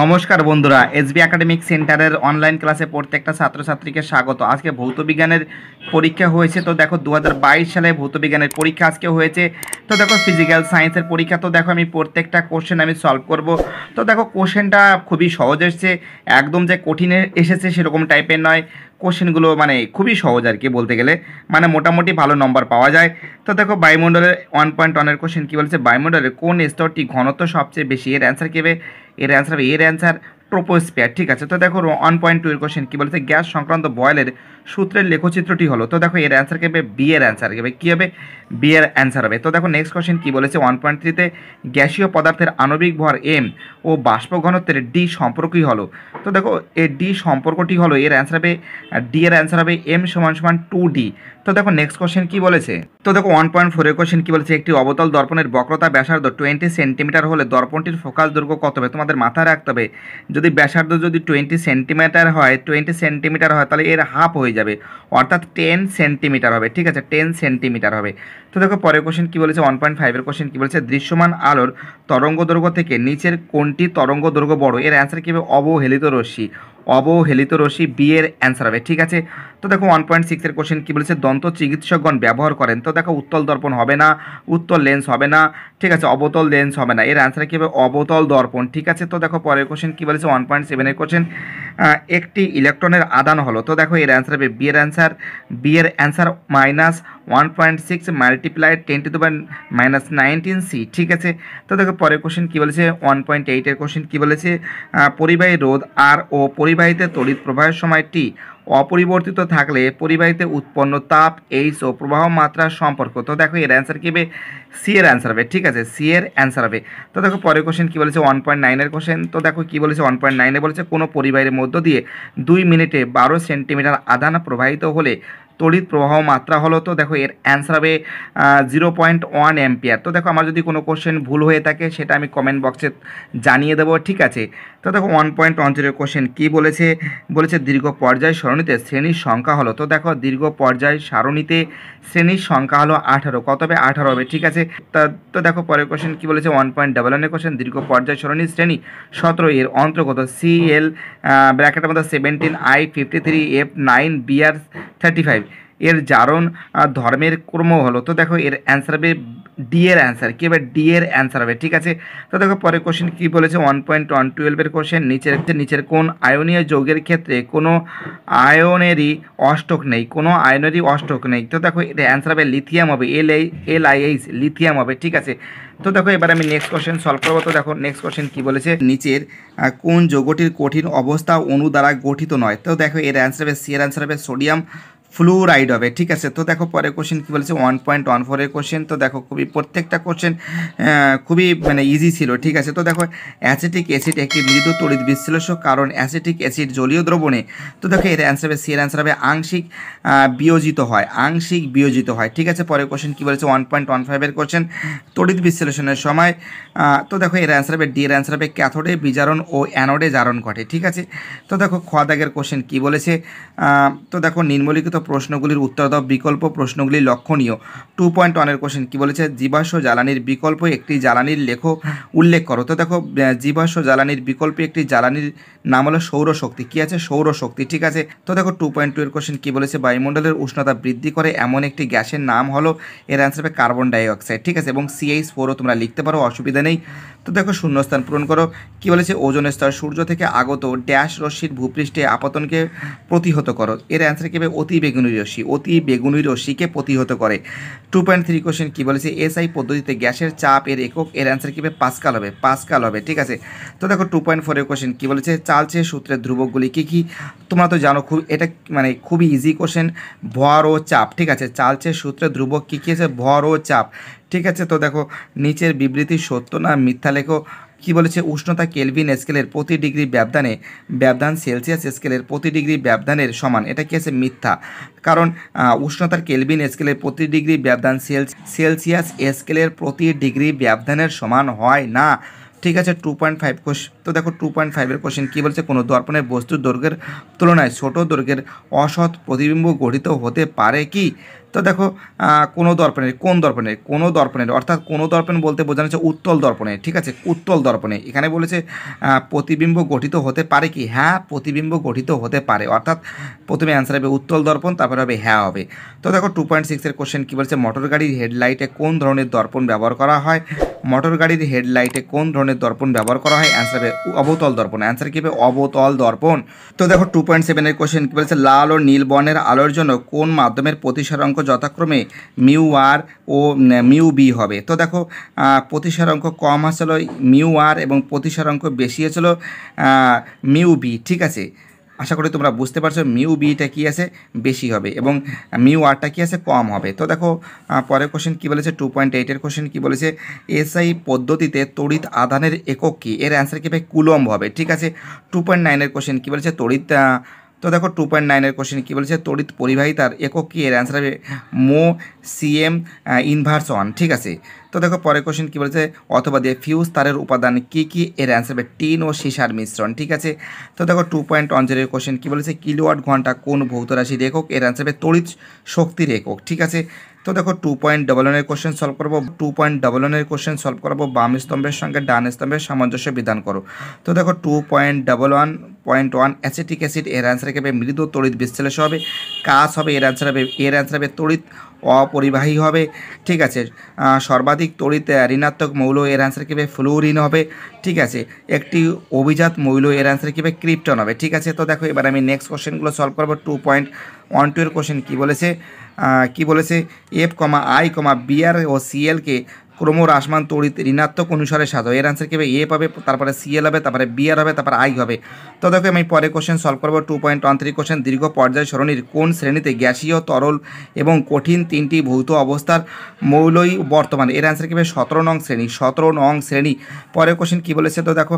নমস্কার বন্ধুরা SB academic সেন্টারের অনলাইন ক্লাসে প্রত্যেকটা ছাত্রছাত্রীকে স্বাগত আজকে ভৌতবিজ্ঞানের পরীক্ষা হয়েছে তো দেখো দু সালে ভৌতবিজ্ঞানের পরীক্ষা আজকে হয়েছে তো দেখো ফিজিক্যাল সায়েন্সের পরীক্ষা তো দেখো আমি প্রত্যেকটা কোশ্চেন আমি সলভ করব তো দেখো কোশ্চেনটা খুবই সহজ এসছে একদম যে কঠিনে এসেছে সেরকম টাইপের নয় কোশ্চেনগুলো মানে খুবই সহজ আর কি বলতে গেলে মানে মোটামুটি ভালো নম্বর পাওয়া যায় তো দেখো বায়ুমণ্ডলের ওয়ান পয়েন্ট ওয়ানের কোশ্চেন কী বলছে বায়ুমণ্ডলের কোন স্তরটি ঘনত্ব সবচেয়ে বেশি এর অ্যান্সার কেবে এর অ্যান্সার হবে এর অ্যান্সার ট্রোপোস্পিয়ার ঠিক আছে তো দেখো ওয়ান পয়েন্ট টু এর কোশ্চেন কী বলেছে গ্যাস সংক্রান্ত বয়েলের সূত্রের লেখচিত্রটি হলো তো দেখো এর অ্যান্সার কেবে বি এর অ্যান্সার কেবে কী হবে বি এর অ্যান্সার হবে তো দেখো নেক্সট কোশ্চেন কী বলেছে ওয়ান পয়েন্ট থ্রিতে গ্যাসীয় পদার্থের আণবিক ভর এম ও বাষ্প ঘনত্বের ডি সম্পর্কই হলো তো দেখো এর ডি সম্পর্কটি হলো এর অ্যান্সার হবে ডি এর অ্যান্সার হবে এম সমান সমান টু ডি তো দেখো নেক্সট কোশ্চেন কী বলেছে তো দেখো ওয়ান পয়েন্ট ফোরের কোশ্চেন কী বলেছে একটি অবতল দর্পণের বক্রতা ব্যাসার্ধ টোয়েন্টি সেন্টিমিটার হলে দর্পণটির ফোকাস দৈর্ঘ্য কত হবে তোমাদের মাথায় রাখতে হবে যদি ব্যাসার্ধ যদি টোয়েন্টি সেন্টিমিটার হয় টোয়েন্টি সেন্টিমিটার হয় তাহলে এর হাফ হয়ে যাবে অর্থাৎ টেন সেন্টিমিটার হবে ঠিক আছে টেন সেন্টিমিটার হবে তো দেখো পরের কোশ্চেন কী বলেছে ওয়ান পয়েন্ট ফাইভের কোশ্চেন কী বলেছে দৃশ্যমান আলোর তরঙ্গ দৈর্ঘ্য থেকে নিচের কোনটি তরঙ্গ দৈর্ঘ্য বড় এর অ্যান্সার কী হবে অবহেলিত রশ্মি অবহেলিত রশ্মি বি এর অ্যান্সার হবে ঠিক আছে তো দেখো ওয়ান পয়েন্ট সিক্সের কোশ্চেন কী বলেছে দন্ত চিকিৎসকগণ ব্যবহার করেন তো দেখো উত্তল দর্পণ হবে না উত্তল লেন্স হবে না ঠিক আছে অবতল লেন্স হবে না এর অ্যান্সার কী হবে অবতল দর্পণ ঠিক আছে তো দেখো পরের কোশ্চেন কী বলেছে ওয়ান পয়েন্ট সেভেনের কোশ্চেন একটি ইলেকট্রনের আদান হলো তো দেখো এর অ্যান্সার হবে বিয়ের অ্যান্সার বিয়ের answer minus one point six multiply ten to the minus nineteen C ঠিক আছে তো দেখো পরের কোশ্চেন কী বলেছে ওয়ান পয়েন্ট এইটের কোশ্চেন কী বলেছে পরিবাহী রোধ আর ও পরিবাহিতে তড়িৎ প্রবাহের সময় টি অপরিবর্তিত থাকলে পরিবাহিতে উৎপন্ন তাপ এইচ ও প্রবাহ মাত্রার সম্পর্ক তো দেখো এর অ্যান্সার কী হবে সি এর অ্যান্সার হবে ঠিক আছে সি এর অ্যান্সার হবে তো দেখো পরের কোশ্চেন কী বলেছে ওয়ান পয়েন্ট নাইনের কোশ্চেন তো দেখো কী বলেছে ওয়ান পয়েন্ট নাইনে বলেছে কোনো পরিবাহের মধ্য দিয়ে দুই মিনিটে বারো সেন্টিমিটার আধান প্রবাহিত হলে তড়িৎ প্রবাহ মাত্রা হলো তো দেখো এর অ্যান্সার হবে জিরো পয়েন্ট ওয়ান অ্যাম্পিয়ার তো দেখো আমার যদি কোনো কোশ্চেন ভুল হয়ে থাকে সেটা আমি কমেন্ট বক্সে জানিয়ে দেবো ঠিক আছে তো দেখো one point one zero question কী বলেছে বলেছে দীর্ঘ পর্যায় সারণীতে শ্রেণীর সংখ্যা হলো তো দেখো দীর্ঘ পর্যায় সারণীতে শ্রেণীর সংখ্যা হলো আঠারো কত হবে আঠারো হবে ঠিক আছে তা তো দেখো পরের কোশ্চেন কী বলেছে ওয়ান পয়েন্ট ডাবল ওয়ানের কোশ্চেন দীর্ঘ পর্যায় সারণীর শ্রেণী সতেরো এর অন্তর্গত সি এল ব্র্যাকেটের মধ্যে seventeen I fifty three F nine BR thirty five এর জারণ ধর্মের ক্রম হলো তো দেখো এর অ্যান্সার হবে ডি এর অ্যান্সার কি হবে ডি এর অ্যান্সার হবে ঠিক আছে তো দেখো পরে কোশ্চেন কী বলেছে ওয়ান পয়েন্ট ওয়ান টুয়েলভের কোশ্চেন নিচের নিচের কোন আয়নীয় যোগের ক্ষেত্রে কোনো আয়নেরই অষ্টক নেই কোনো আয়নেরই অষ্টক নেই তো দেখো এর অ্যান্সার হবে লিথিয়াম হবে L I L I H lithium হবে ঠিক আছে তো দেখো এবার আমি নেক্সট কোশ্চেন সলভ করবো তো দেখো নেক্সট কোশ্চেন কী বলেছে নিচের কোন যোগটির কঠিন অবস্থা অনু দ্বারা গঠিত নয় তো দেখো এর অ্যান্সার হবে সি এর অ্যান্সার হবে সোডিয়াম ফ্লুরাইড হবে ঠিক আছে তো দেখো পরে কোশ্চেন কী বলেছে ওয়ান পয়েন্ট ওয়ান ফোরের কোশ্চেন তো দেখো খুবই প্রত্যেকটা কোশ্চেন খুবই মানে ইজি ছিল ঠিক আছে তো দেখো অ্যাসিটিক অ্যাসিড একটি মৃদু তড়িৎ বিশ্লেষক কারণ অ্যাসিটিক অ্যাসিড জলীয় দ্রবণে তো দেখো এর অ্যান্সার হবে সি এর অ্যান্সার হবে আংশিক বিয়োজিত হয় আংশিক বিয়োজিত হয় ঠিক আছে পরে কোশ্চেন কী বলেছে ওয়ান পয়েন্ট ওয়ান ফাইভের কোশ্চেন তড়িৎ বিশ্লেষণের সময় তো দেখো এর অ্যান্সার হবে ডি এর অ্যান্সার হবে ক্যাথোডে বিজারণ ও অ্যানোডে জারণ ঘটে ঠিক আছে তো দেখো খোয়াদাগের দাগের কোশ্চেন কী বলেছে তো দেখো নিম্নলিখিত প্রশ্নগুলির উত্তর দাও বিকল্প প্রশ্নগুলি লক্ষণীয় টু পয়েন্ট ওয়ানের কোশ্চেন কী বলেছে জীবাশ্ম জ্বালানির বিকল্প একটি জ্বালানির লেখ উল্লেখ করো তো দেখো জীবাশ্ম জ্বালানির বিকল্প একটি জ্বালানির নাম হলো সৌরশক্তি কী আছে সৌরশক্তি ঠিক আছে তো দেখো টু পয়েন্ট টু এর কোশ্চেন কী বলেছে বায়ুমণ্ডলের উষ্ণতা বৃদ্ধি করে এমন একটি গ্যাসের নাম হলো এর অ্যান্সার হবে কার্বন ডাইঅক্সাইড ঠিক আছে এবং সিএইচ ফোরও তোমরা লিখতে পারো অসুবিধা নেই তো দেখো শূন্যস্থান পূরণ করো কী বলেছে ওজন স্তর সূর্য থেকে আগত ড্যাশ রশ্মির ভূপৃষ্ঠে আপতনকে প্রতিহত করো এর অ্যান্সার কী অতি বেগুনি রশ্মি অতি বেগুনি রশ্মিকে প্রতিহত করে টু পয়েন্ট থ্রি কোশ্চেন কী বলেছে এসআই পদ্ধতিতে গ্যাসের চাপ এর একক এর অ্যান্সার কী পাঁচকাল হবে পাঁচকাল হবে ঠিক আছে তো দেখো টু পয়েন্ট ফোরের কোশ্চেন কী বলেছে চালছে সূত্রের ধ্রুবকগুলি কী কী তোমরা তো জানো খুব এটা মানে খুবই ইজি কোশ্চেন ভর ও চাপ ঠিক আছে চালছে সূত্রের ধ্রুবক কী কী আছে ভর ও চাপ ঠিক আছে তো দেখো নিচের বিবৃতি সত্য না মিথ্যা লেখো কি বলেছে উষ্ণতা কেলভিন স্কেলের প্রতি ডিগ্রি ব্যবধানে ব্যবধান সেলসিয়াস স্কেলের প্রতি ডিগ্রি ব্যবধানের সমান এটা কি আছে মিথ্যা কারণ উষ্ণতার কেলভিন স্কেলের প্রতি ডিগ্রি ব্যবধান সেলসিয়াস স্কেলের প্রতি ডিগ্রি ব্যবধানের সমান হয় না ঠিক আছে টু পয়েন্ট ফাইভ তো দেখো টু পয়েন্ট ফাইভের কোশ্চেন কী বলছে কোনো দর্পণের বস্তু দৈর্ঘ্যের তুলনায় ছোট দৈর্ঘ্যের অসৎ প্রতিবিম্ব গঠিত হতে পারে কি তো দেখো কোনো দর্পণের কোন দর্পণের কোনো দর্পণের অর্থাৎ কোনো দর্পণ বলতে বোঝানো হচ্ছে উত্তল দর্পণে ঠিক আছে উত্তল দর্পণে এখানে বলেছে প্রতিবিম্ব গঠিত হতে পারে কি হ্যাঁ প্রতিবিম্ব গঠিত হতে পারে অর্থাৎ প্রথমে অ্যান্সার হবে উত্তল দর্পণ তারপরে হবে হ্যাঁ হবে তো দেখো টু পয়েন্ট সিক্সের কোশ্চেন কী বলছে মোটর গাড়ির হেডলাইটে কোন ধরনের দর্পণ ব্যবহার করা হয় মোটর গাড়ির হেডলাইটে কোন ধরনের দর্পণ ব্যবহার করা হয় অ্যান্সার হবে অবতল দর্পণ অ্যান্সার কি হবে অবতল দর্পণ তো দেখো টু পয়েন্ট সেভেনের কোয়েশ্চেন কী বলেছে লাল ও নীল বর্ণের আলোর জন্য কোন মাধ্যমের অঙ্ক যথাক্রমে মিউ আর ও মিউ বি হবে তো দেখো প্রতিসার অঙ্ক কম আসলো মিউ আর এবং প্রতিসার অঙ্ক বেশি হয়েছিল মিউ বি ঠিক আছে আশা করি তোমরা বুঝতে পারছো মিউ বিটা কি আছে বেশি হবে এবং মিউ আরটা কী আছে কম হবে তো দেখো পরের কোশ্চেন কী বলেছে টু পয়েন্ট এইটের কোশ্চেন কী বলেছে এসআই পদ্ধতিতে তড়িৎ আধানের একক কী এর অ্যান্সার কি ভাই কুলম্ব হবে ঠিক আছে টু পয়েন্ট নাইনের কোশ্চেন কী বলেছে তড়িৎ তো দেখো টু পয়েন্ট নাইনের কোশ্চেন কী বলেছে তড়িৎ পরিবাহিতার একক কী এর অ্যান্সার হবে মো সিএম ইনভার্স ওয়ান ঠিক আছে তো দেখো পরে কোশ্চেন কী বলেছে অথবা দিয়ে ফিউজ তারের উপাদান কি কি এর অ্যান্সার হবে টিন ও সিসার মিশ্রণ ঠিক আছে তো দেখো টু পয়েন্ট অঞ্জলের কোশ্চেন কী বলেছে কিলোয়াট ঘন্টা কোন ভৌত রাশির একক এর অ্যান্সার হবে তড়িৎ শক্তির একক ঠিক আছে তো দেখো টু পয়েন্ট ডবল ওয়ানের কোশ্চেন সলভ করবো টু পয়েন্ট ডবল ওয়ানের কোশ্চেন সলভ করবো বাম স্তম্ভের সঙ্গে ডান স্তম্ভের সামঞ্জস্য বিধান করো তো দেখো two point double one point one acetic acid এর অ্যান্সার হবে মৃদু তড়িৎ বিশ্লেষ হবে কাজ হবে এর অ্যান্সার হবে এর অ্যান্সার হবে তড়িৎ অপরিবাহী হবে ঠিক আছে সর্বাধিক তড়িৎ ঋণাত্মক মৌল এর অ্যান্সার কী হবে ফ্লুরিন হবে ঠিক আছে একটি অভিজাত মৌল এর অ্যান্সার কী হবে ক্রিপ্টন হবে ঠিক আছে তো দেখো এবার আমি নেক্সট কোশ্চেনগুলো সলভ করবো টু পয়েন্ট ওয়ান টু এর কোশ্চেন কী বলেছে কি বলেছে F comma I comma BR ও সিএলকে আসমান তড়িৎ ঋণাত্মক অনুসারে সাজো এর আনসার কীভাবে এ পাবে তারপরে সিএল হবে তারপরে বিআর হবে তারপরে আই হবে তো দেখো আমি পরে কোশ্চেন সলভ করবো two point one three question দীর্ঘ পর্যায় সরণির কোন শ্রেণীতে গ্যাসীয় তরল এবং কঠিন তিনটি ভৌত অবস্থার মৌলই বর্তমান এর অ্যান্সার কীভাবে সতেরো নং শ্রেণী সতেরো নং শ্রেণী পরের কোশ্চেন কী বলেছে তো দেখো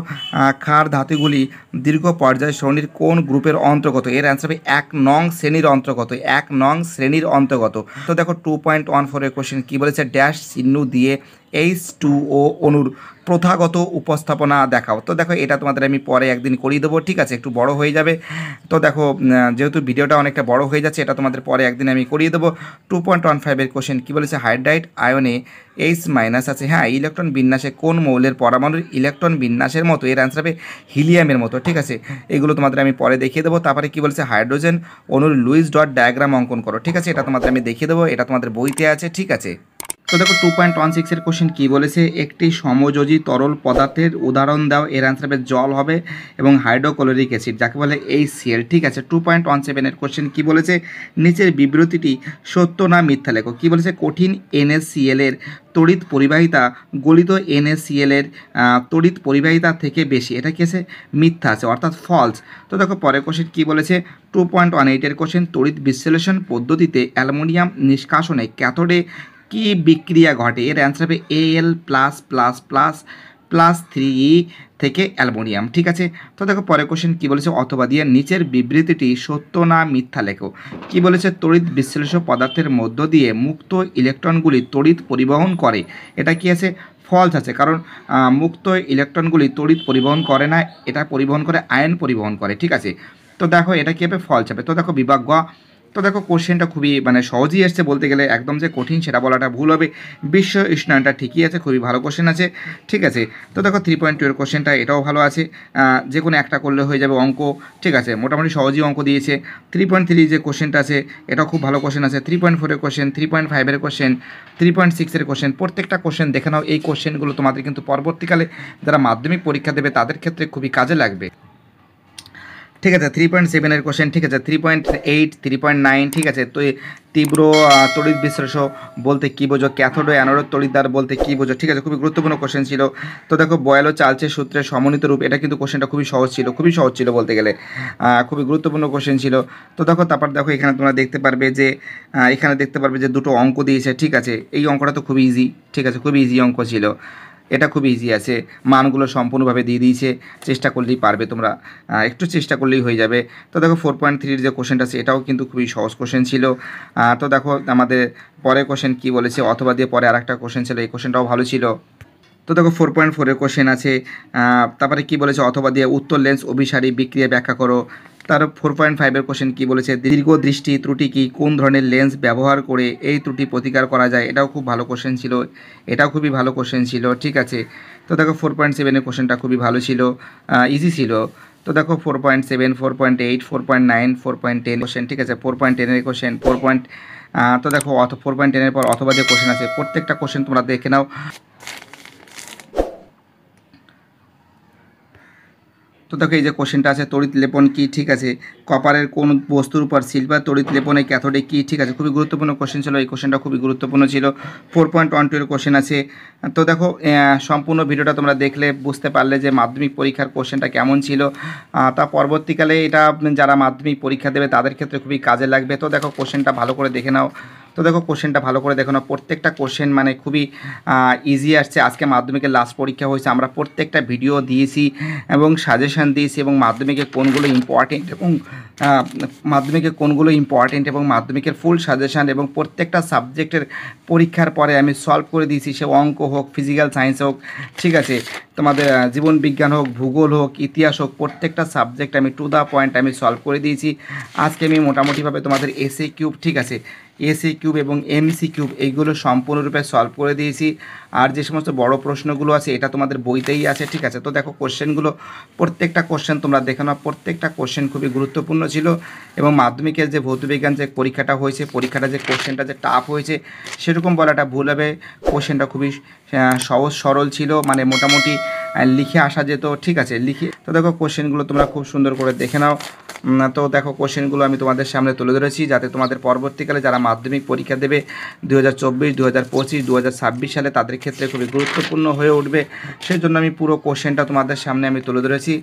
খার ধাতুগুলি দীর্ঘ পর্যায় শ্রেণীর কোন গ্রুপের অন্তর্গত এর আনসার হবে এক নং শ্রেণীর অন্তর্গত এক নং শ্রেণীর অন্তর্গত তো দেখো টু পয়েন্ট ওয়ান ফোরের কোশ্চেন কী বলেছে ড্যাশ চিহ্ন দিয়ে এইচ টু ও অনুর প্রথাগত উপস্থাপনা দেখাও তো দেখো এটা তোমাদের আমি পরে একদিন করিয়ে দেবো ঠিক আছে একটু বড় হয়ে যাবে তো দেখো যেহেতু ভিডিওটা অনেকটা বড় হয়ে যাচ্ছে এটা তোমাদের পরে একদিন আমি করিয়ে দেবো টু পয়েন্ট ওয়ান ফাইভের কোশ্চেন কী বলেছে হাইড্রাইট আয়নে এইচ মাইনাস আছে হ্যাঁ ইলেকট্রন বিন্যাসে কোন মৌলের পরমাণুর ইলেকট্রন বিন্যাসের মতো এর অ্যান্সার হবে হিলিয়ামের মতো ঠিক আছে এগুলো তোমাদের আমি পরে দেখিয়ে দেবো তারপরে কী বলেছে হাইড্রোজেন অনুর লুইস ডট ডায়াগ্রাম অঙ্কন করো ঠিক আছে এটা তোমাদের আমি দেখিয়ে দেবো এটা তোমাদের বইতে আছে ঠিক আছে তো দেখো টু পয়েন্ট ওয়ান সিক্সের কোশ্চেন কী বলেছে একটি সমযোজী তরল পদার্থের উদাহরণ দাও এর আনসার হবে জল হবে এবং হাইড্রোক্লোরিক অ্যাসিড যাকে বলে এই সিএল ঠিক আছে টু পয়েন্ট ওয়ান সেভেনের কোশ্চেন কী বলেছে নিচের বিবৃতিটি সত্য না মিথ্যা লেখো কী বলেছে কঠিন এনএসসিএলের তড়িৎ পরিবাহিতা গলিত এনএসসিএলের তড়িৎ পরিবাহিতা থেকে বেশি এটা কি কেসে মিথ্যা আছে অর্থাৎ ফলস তো দেখো পরের কোশ্চেন কী বলেছে টু পয়েন্ট ওয়ান এইটের কোশ্চেন তড়িৎ বিশ্লেষণ পদ্ধতিতে অ্যালুমিনিয়াম নিষ্কাশনে ক্যাথোডে কি বিক্রিয়া ঘটে এর অ্যান্সার হবে L plus plus plus plus three থেকে অ্যালমোনিয়াম ঠিক আছে তো দেখো পরে কোশ্চেন কী বলেছে অথবা দিয়ে নিচের বিবৃতিটি সত্য না মিথ্যা লেখো কি বলেছে তড়িৎ বিশ্লেষক পদার্থের মধ্য দিয়ে মুক্ত ইলেকট্রনগুলি তড়িৎ পরিবহন করে এটা কি আছে ফলস আছে কারণ মুক্ত ইলেকট্রনগুলি তড়িৎ পরিবহন করে না এটা পরিবহন করে আয়ন পরিবহন করে ঠিক আছে তো দেখো এটা কী হবে ফলস হবে তো দেখো বিভাগ তো দেখো কোশ্চেনটা খুবই মানে সহজেই আসছে বলতে গেলে একদম যে কঠিন সেটা বলাটা ভুল হবে বিশ্ব স্নানটা ঠিকই আছে খুবই ভালো কোশ্চেন আছে ঠিক আছে তো দেখো থ্রি পয়েন্ট টু এর কোশ্চেনটা এটাও ভালো আছে যে কোনো একটা করলে হয়ে যাবে অঙ্ক ঠিক আছে মোটামুটি সহজেই অঙ্ক দিয়েছে থ্রি পয়েন্ট থ্রি যে কোশ্চেনটা আছে এটাও খুব ভালো কোশ্চেন আছে থ্রি পয়েন্ট ফোরের কোশ্চেন থ্রি পয়েন্ট ফাইভের কোশ্চেন থ্রি পয়েন্ট সিক্সের কোশ্চেন প্রত্যেকটা কোশ্চেন দেখে নাও এই কোশ্চেনগুলো তোমাদের কিন্তু পরবর্তীকালে যারা মাধ্যমিক পরীক্ষা দেবে তাদের ক্ষেত্রে খুবই কাজে লাগবে ঠিক আছে থ্রি পয়েন্ট সেভেনের কোশ্চেন ঠিক আছে three point eight three point nine ঠিক আছে তো তীব্র তড়িৎ বিশ্লেষ বলতে কী বোঝো ক্যাথোডো ও অ্যানোড বলতে কী বোঝো ঠিক আছে খুবই গুরুত্বপূর্ণ কোশ্চেন ছিল তো দেখো বয়ালো ও চালচের সূত্রে সমন্বিত রূপ এটা কিন্তু কোশ্চেনটা খুবই সহজ ছিল খুবই সহজ ছিল বলতে গেলে খুবই গুরুত্বপূর্ণ কোশ্চেন ছিল তো দেখো তারপর দেখো এখানে তোমরা দেখতে পারবে যে এখানে দেখতে পারবে যে দুটো অঙ্ক দিয়েছে ঠিক আছে এই অঙ্কটা তো খুবই ইজি ঠিক আছে খুবই ইজি অঙ্ক ছিল এটা খুব ইজি আছে মানগুলো সম্পূর্ণভাবে দিয়ে দিয়েছে চেষ্টা করলেই পারবে তোমরা একটু চেষ্টা করলেই হয়ে যাবে তো দেখো ফোর পয়েন্ট থ্রির যে কোশ্চেনটা আছে এটাও কিন্তু খুবই সহজ কোশ্চেন ছিল তো দেখো আমাদের পরে কোশ্চেন কি বলেছে অথবা দিয়ে পরে আর একটা কোশ্চেন ছিল এই কোশ্চেনটাও ভালো ছিল তো দেখো ফোর পয়েন্ট ফোরের কোশ্চেন আছে তারপরে কি বলেছে অথবা দিয়ে উত্তর লেন্স অভিসারী বিক্রিয়া ব্যাখ্যা করো তার ফোর পয়েন্ট ফাইভের কোশ্চেন কী বলেছে দীর্ঘ দৃষ্টি ত্রুটি কি কোন ধরনের লেন্স ব্যবহার করে এই ত্রুটি প্রতিকার করা যায় এটাও খুব ভালো কোশ্চেন ছিল এটাও খুবই ভালো কোশ্চেন ছিল ঠিক আছে তো দেখো ফোর পয়েন্ট সেভেনের কোশ্চেনটা খুবই ভালো ছিল ইজি ছিল তো দেখো four point seven four point eight four point nine four point ten question ঠিক আছে ফোর পয়েন্ট টেনের কোশ্চেন ফোর পয়েন্ট তো দেখো অথ ফোর পয়েন্ট টেনের পর অথবা যে কোশ্চেন আছে প্রত্যেকটা কোশ্চেন তোমরা দেখে নাও তো দেখো এই যে কোশ্চেনটা আছে তড়িৎ লেপন কি ঠিক আছে কপারের কোন বস্তুর উপর সিলভার তড়িৎ লেপনে ক্যাথোডে কি ঠিক আছে খুবই গুরুত্বপূর্ণ কোশ্চেন ছিল এই কোশ্চেনটা খুবই গুরুত্বপূর্ণ ছিল ফোর পয়েন্ট ওয়ান টুয়ের কোশ্চেন আছে তো দেখো সম্পূর্ণ ভিডিওটা তোমরা দেখলে বুঝতে পারলে যে মাধ্যমিক পরীক্ষার কোশ্চেনটা কেমন ছিল তা পরবর্তীকালে এটা যারা মাধ্যমিক পরীক্ষা দেবে তাদের ক্ষেত্রে খুবই কাজে লাগবে তো দেখো কোশ্চেনটা ভালো করে দেখে নাও তো দেখো কোশ্চেনটা ভালো করে দেখো না প্রত্যেকটা কোশ্চেন মানে খুবই ইজি আসছে আজকে মাধ্যমিকের লাস্ট পরীক্ষা হয়েছে আমরা প্রত্যেকটা ভিডিও দিয়েছি এবং সাজেশান দিয়েছি এবং মাধ্যমিকে কোনগুলো ইম্পর্টেন্ট এবং মাধ্যমিকে কোনগুলো ইম্পর্টেন্ট এবং মাধ্যমিকের ফুল সাজেশান এবং প্রত্যেকটা সাবজেক্টের পরীক্ষার পরে আমি সলভ করে দিয়েছি সে অঙ্ক হোক ফিজিক্যাল সায়েন্স হোক ঠিক আছে তোমাদের জীবন বিজ্ঞান হোক ভূগোল হোক ইতিহাস হোক প্রত্যেকটা সাবজেক্ট আমি টু দ্য পয়েন্ট আমি সলভ করে দিয়েছি আজকে আমি মোটামুটিভাবে তোমাদের এসএ কিউব ঠিক আছে এসি কিউব এবং এমসি কিউব এইগুলো সম্পূর্ণরূপে সলভ করে দিয়েছি আর যে সমস্ত বড় প্রশ্নগুলো আছে এটা তোমাদের বইতেই আছে ঠিক আছে তো দেখো কোশ্চেনগুলো প্রত্যেকটা কোশ্চেন তোমরা দেখে নাও প্রত্যেকটা কোশ্চেন খুবই গুরুত্বপূর্ণ ছিল এবং মাধ্যমিকের যে ভৌতবিজ্ঞান যে পরীক্ষাটা হয়েছে পরীক্ষাটা যে কোশ্চেনটা যে টাফ হয়েছে সেরকম বলাটা ভুল হবে কোশ্চেনটা খুবই সহজ সরল ছিল মানে মোটামুটি লিখে আসা যেত ঠিক আছে লিখে তো দেখো কোশ্চেনগুলো তোমরা খুব সুন্দর করে দেখে নাও তো দেখো কোশ্চেনগুলো আমি তোমাদের সামনে তুলে ধরেছি যাতে তোমাদের পরবর্তীকালে যারা মাধ্যমিক পরীক্ষা দেবে দু হাজার চব্বিশ দু হাজার পঁচিশ দু হাজার ছাব্বিশ সালে তাদের ক্ষেত্রে খুবই গুরুত্বপূর্ণ হয়ে উঠবে সেই জন্য আমি পুরো কোশ্চেনটা তোমাদের সামনে আমি তুলে ধরেছি